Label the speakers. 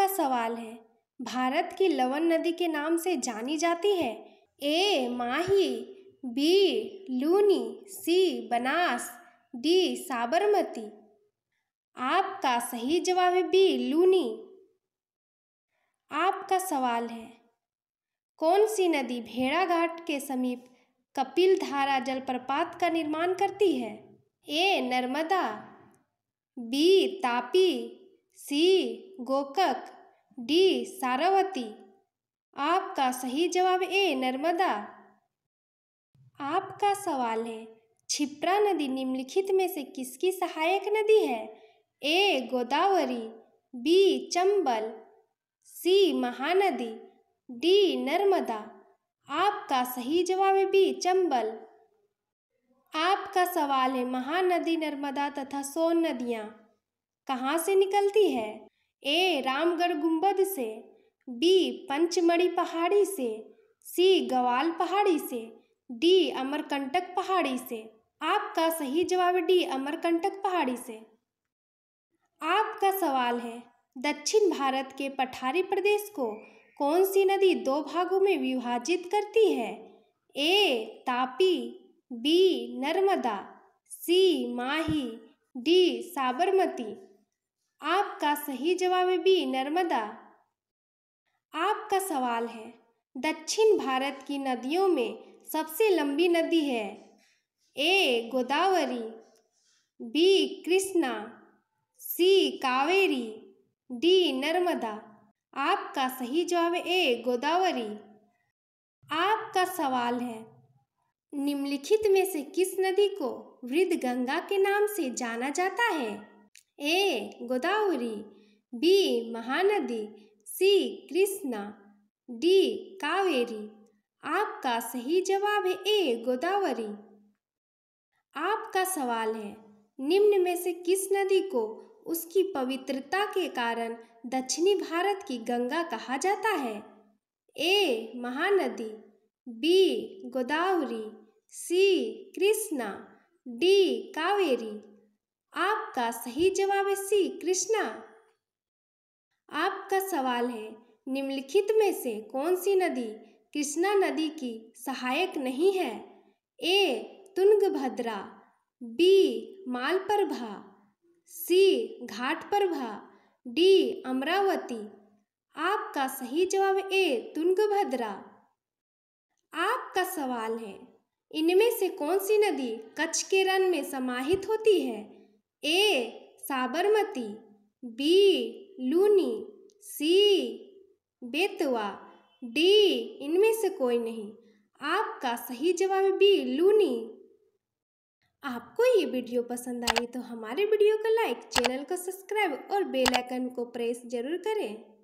Speaker 1: का सवाल है भारत की लवन नदी के नाम से जानी जाती है A Mahi B Luni C Banas D Sabarmati आपका सही जवाब है बी लूनी आपका सवाल है कौन सी नदी भेड़ाघाट के समीप कपिल धारा जलप्रपात का निर्माण करती है A Narmada B Tapi C Gokak D Sharavati आपका सही जवाब ए नर्मदा आपका सवाल है छिप्रा नदी निम्नलिखित में से किसकी सहायक नदी है A Godavari B Chambal C Mahanadi D Narmada आपका सही जवाब है बी चंबल आपका सवाल है महानदी नर्मदा तथा सोन नदियाँ कहाँ से निकलती है ए रामगढ़ गुंबद से बी पंचमढ़ी पहाड़ी से सी गवाल पहाड़ी से डी अमरकंटक पहाड़ी से आपका सही जवाब डी अमरकंटक पहाड़ी से आपका सवाल है दक्षिण भारत के पठारी प्रदेश को कौन सी नदी दो भागों में विभाजित करती है A Tapi B Narmada C Mahi D Sabarmati आपका सही जवाब है बी नर्मदा आपका सवाल है दक्षिण भारत की नदियों में सबसे लंबी नदी है A Godavari B Krishna C Kaveri D Narmada आपका सही जवाब है ए गोदावरी आपका सवाल है निम्नलिखित में से किस नदी को वृद्ध गंगा के नाम से जाना जाता है A Godavari B Mahanadi C Krishna D Kaveri आपका सही जवाब है ए गोदावरी आपका सवाल है निम्न में से किस नदी को उसकी पवित्रता के कारण दक्षिणी भारत की गंगा कहा जाता है A Mahanadi B Godavari C Krishna D Kaveri आपका सही जवाब है सी कृष्णा आपका सवाल है निम्नलिखित में से कौन सी नदी कृष्णा नदी की सहायक नहीं है A Tungabhadra B Malaprabha C Ghataprabha D Amravati आपका सही जवाब ए तुंगभद्रा आपका सवाल है इनमें से कौन सी नदी कच्छ के रन में समाहित होती है A Sabarmati B Luni C Betwa D इनमें से कोई नहीं आपका सही जवाब बी लूनी आपको ये वीडियो पसंद आई तो हमारे वीडियो को लाइक चैनल को सब्सक्राइब और बेल आइकन को प्रेस जरूर करें